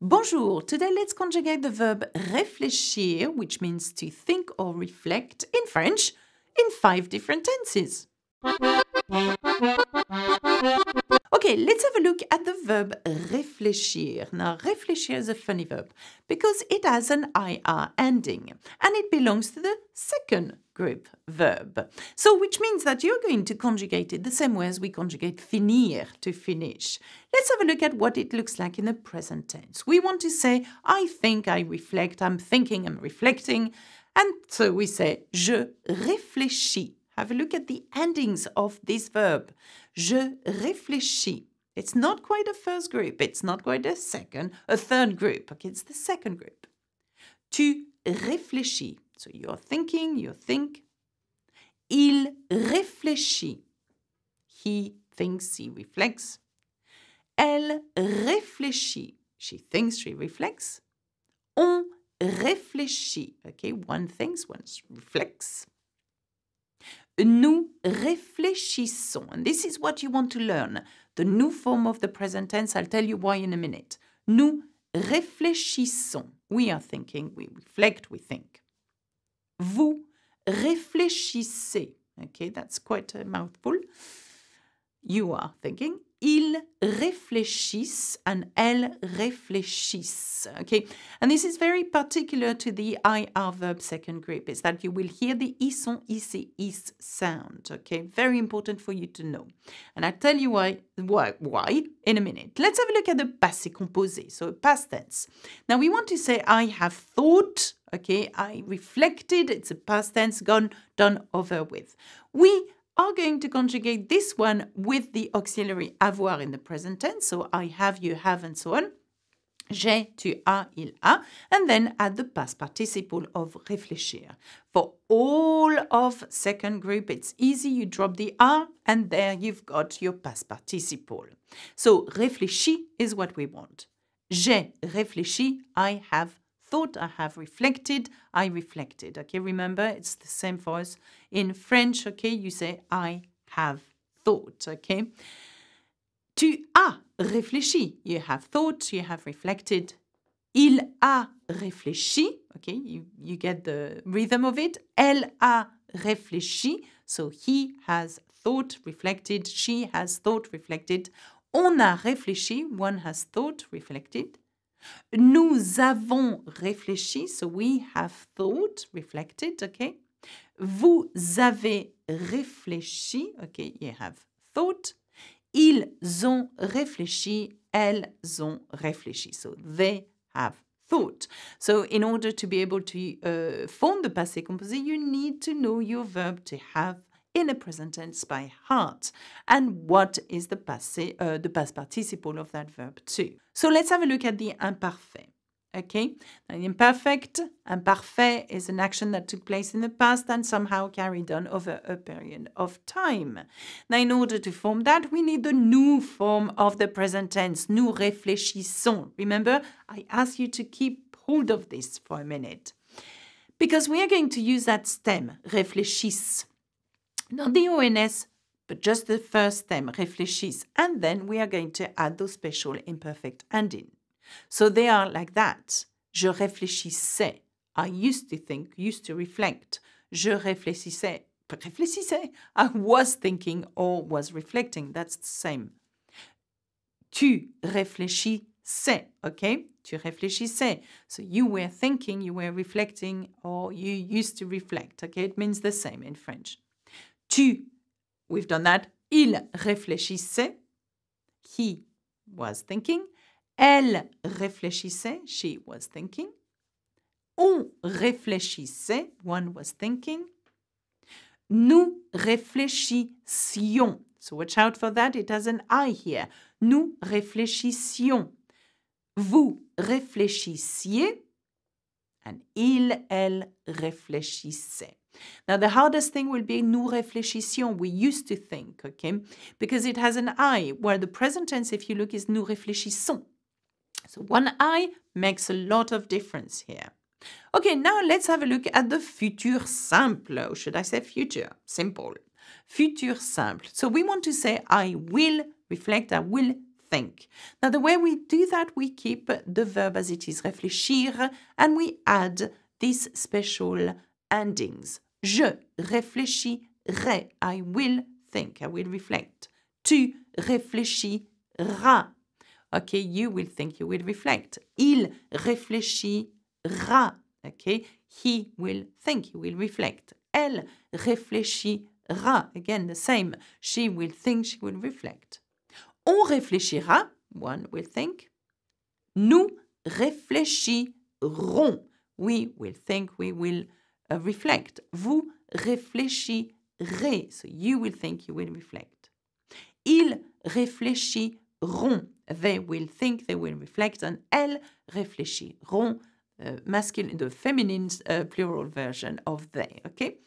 Bonjour! Today let's conjugate the verb réfléchir, which means to think or reflect, in French, in five different tenses. Okay, let's have a look at the verb réfléchir. Now, réfléchir is a funny verb because it has an IR ending and it belongs to the second group verb. So, which means that you're going to conjugate it the same way as we conjugate finir to finish. Let's have a look at what it looks like in the present tense. We want to say, I think, I reflect, I'm thinking, I'm reflecting. And so we say, je réfléchis. Have a look at the endings of this verb. Je réfléchis. It's not quite a first group, it's not quite a second, a third group. Okay, it's the second group. Tu réfléchis. So you're thinking, you think. Il réfléchit. He thinks, he reflects. Elle réfléchit. She thinks, she reflects. On réfléchit. Okay, one thinks, one reflects. Nous réfléchissons. And this is what you want to learn. The new form of the present tense. I'll tell you why in a minute. Nous réfléchissons. We are thinking, we reflect, we think vous réfléchissez. Okay, that's quite a mouthful. You are thinking ils réfléchissent and elles réfléchissent. Okay, and this is very particular to the IR verb second group, is that you will hear the ison, ici, is sound. Okay, very important for you to know. And I'll tell you why, why, why in a minute. Let's have a look at the passé composé, so past tense. Now we want to say I have thought, okay, I reflected, it's a past tense, gone, done, over with. We are going to conjugate this one with the auxiliary avoir in the present tense. So I have, you have, and so on. J'ai, tu as, il a, and then add the past participle of réfléchir. For all of second group, it's easy. You drop the a, and there you've got your past participle. So réfléchi is what we want. J'ai réfléchi, I have thought, I have reflected, I reflected. Okay, remember, it's the same for us in French. Okay, you say I have thought. Okay, tu as réfléchi. You have thought, you have reflected. Il a réfléchi. Okay, you, you get the rhythm of it. Elle a réfléchi. So he has thought, reflected. She has thought, reflected. On a réfléchi. One has thought, reflected. Nous avons réfléchi, so we have thought, reflected, okay. Vous avez réfléchi, okay, You have thought. Ils ont réfléchi, elles ont réfléchi. So they have thought. So in order to be able to euh, form the passé composé, you need to know your verb to have in the present tense by heart. And what is the, passé, uh, the past participle of that verb too. So let's have a look at the imparfait. Okay, now, imperfect, imparfait is an action that took place in the past and somehow carried on over a period of time. Now, in order to form that, we need the new form of the present tense, nous réfléchissons. Remember, I ask you to keep hold of this for a minute. Because we are going to use that stem, réfléchisse, not the ONS, but just the first stem, réfléchisse, and then we are going to add those special imperfect ending. So they are like that. Je réfléchissais. I used to think, used to reflect. Je réfléchissais. Réfléchissais. I was thinking or was reflecting. That's the same. Tu réfléchissais. Okay? Tu réfléchissais. So you were thinking, you were reflecting, or you used to reflect. Okay? It means the same in French. Tu, we've done that. Il réfléchissait. He was thinking. Elle réfléchissait. She was thinking. On réfléchissait. One was thinking. Nous réfléchissions. So watch out for that. It has an I here. Nous réfléchissions. Vous réfléchissiez. And il, elle réfléchissait. Now, the hardest thing will be nous réfléchissions, we used to think, okay? Because it has an I, where the present tense, if you look, is nous réfléchissons. So one I makes a lot of difference here. Okay, now let's have a look at the futur simple, or should I say future simple? Future simple. So we want to say I will reflect, I will think. Now, the way we do that, we keep the verb as it is, réfléchir, and we add this special endings. Je réfléchirai. I will think. I will reflect. Tu réfléchiras. Okay, you will think, you will reflect. Il réfléchira. Okay, he will think, he will reflect. Elle réfléchira. Again, the same. She will think, she will reflect. On réfléchira. One will think. Nous réfléchirons. We will think, we will Euh, reflect. Vous réfléchirez. So you will think, you will reflect. Ils réfléchiront. They will think, they will reflect. And elles réfléchiront. Euh, masculine, the feminine euh, plural version of they. Okay.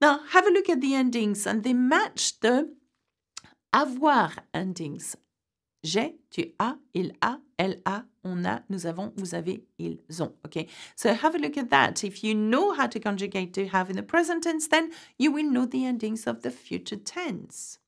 Now have a look at the endings, and they match the avoir endings. J'ai, tu as, il a, elle a, on a, nous avons, vous avez, ils ont. Okay, so have a look at that. If you know how to conjugate to have in the present tense, then you will know the endings of the future tense.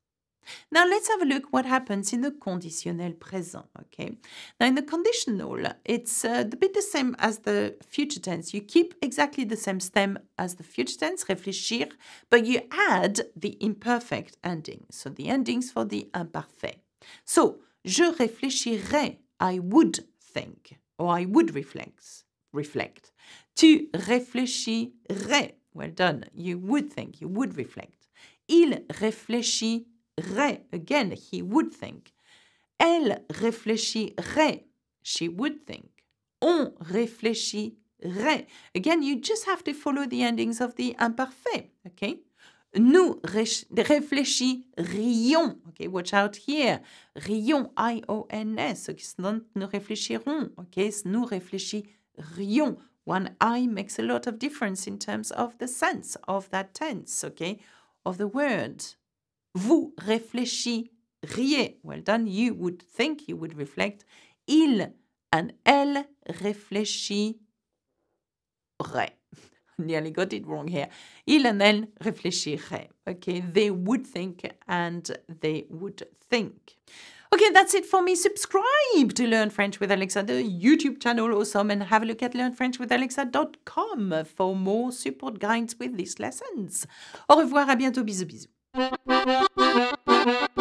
Now let's have a look what happens in the conditionnel présent, okay? Now in the conditional, it's a uh, bit the same as the future tense. You keep exactly the same stem as the future tense, réfléchir, but you add the imperfect ending, so the endings for the imparfait. So, je réfléchirai I would think or I would reflect. Reflect. Tu réfléchirais. Well done. You would think. You would reflect. Il réfléchirait. Again, he would think. Elle réfléchirait. She would think. On réfléchirait. Again, you just have to follow the endings of the imparfait. Okay? nous réfléchirions. okay? watch out here. Rions, I-O-N-S, Okay. nous réfléchirons. OK, nous réfléchirions. One I makes a lot of difference in terms of the sense of that tense, okay? of the word. Vous réfléchiriez. Well done, you would think, you would reflect. Il and elle réfléchiraient. nearly got it wrong here. Ils en elles réfléchiraient. Okay, they would think and they would think. Okay, that's it for me. Subscribe to Learn French with Alexa, the YouTube channel, awesome, and have a look at learnfrenchwithalexa.com for more support guides with these lessons. Au revoir, à bientôt, bisous, bisous.